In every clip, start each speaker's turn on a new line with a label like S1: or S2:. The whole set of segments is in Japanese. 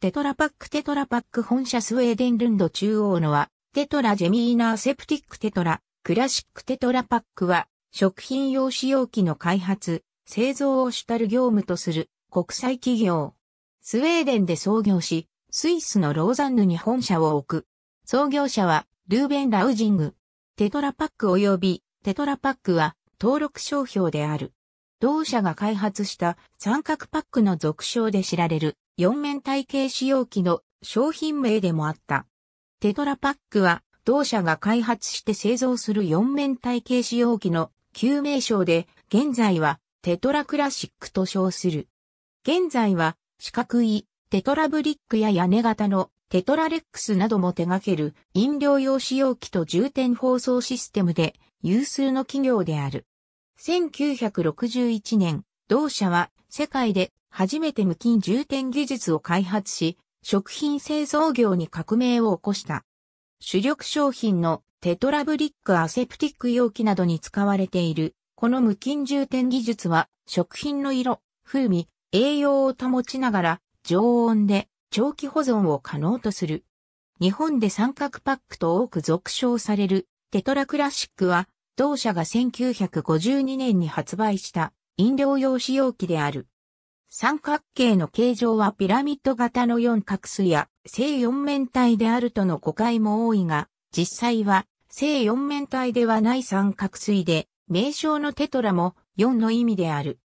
S1: テトラパックテトラパック本社スウェーデンルンド中央のは、テトラジェミーナーセプティックテトラ、クラシックテトラパックは、食品用使用機の開発、製造を主たる業務とする国際企業。スウェーデンで創業し、スイスのローザンヌに本社を置く。創業者は、ルーベン・ラウジング。テトラパック及び、テトラパックは、登録商標である。同社が開発した三角パックの俗称で知られる四面体系使用機の商品名でもあった。テトラパックは同社が開発して製造する四面体系使用機の旧名称で現在はテトラクラシックと称する。現在は四角いテトラブリックや屋根型のテトラレックスなども手掛ける飲料用使用機と重点包装システムで有数の企業である。1961年、同社は世界で初めて無菌充填技術を開発し、食品製造業に革命を起こした。主力商品のテトラブリックアセプティック容器などに使われている、この無菌充填技術は食品の色、風味、栄養を保ちながら常温で長期保存を可能とする。日本で三角パックと多く続称されるテトラクラシックは同社が1952年に発売した飲料用使用機である。三角形の形状はピラミッド型の四角錐や正四面体であるとの誤解も多いが、実際は正四面体ではない三角錐で、名称のテトラも4の意味である。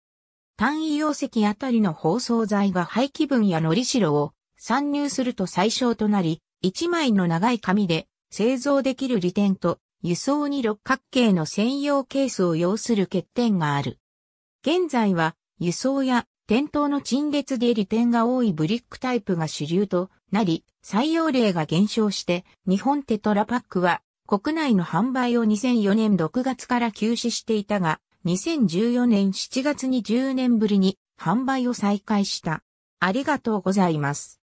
S1: 単位容積あたりの包装材が廃棄分やのりしろを参入すると最小となり、1枚の長い紙で製造できる利点と輸送に六角形の専用ケースを要する欠点がある。現在は輸送や店頭の陳列で利点が多いブリックタイプが主流となり、採用例が減少して日本テトラパックは国内の販売を2004年6月から休止していたが、2014年7月に10年ぶりに販売を再開した。ありがとうございます。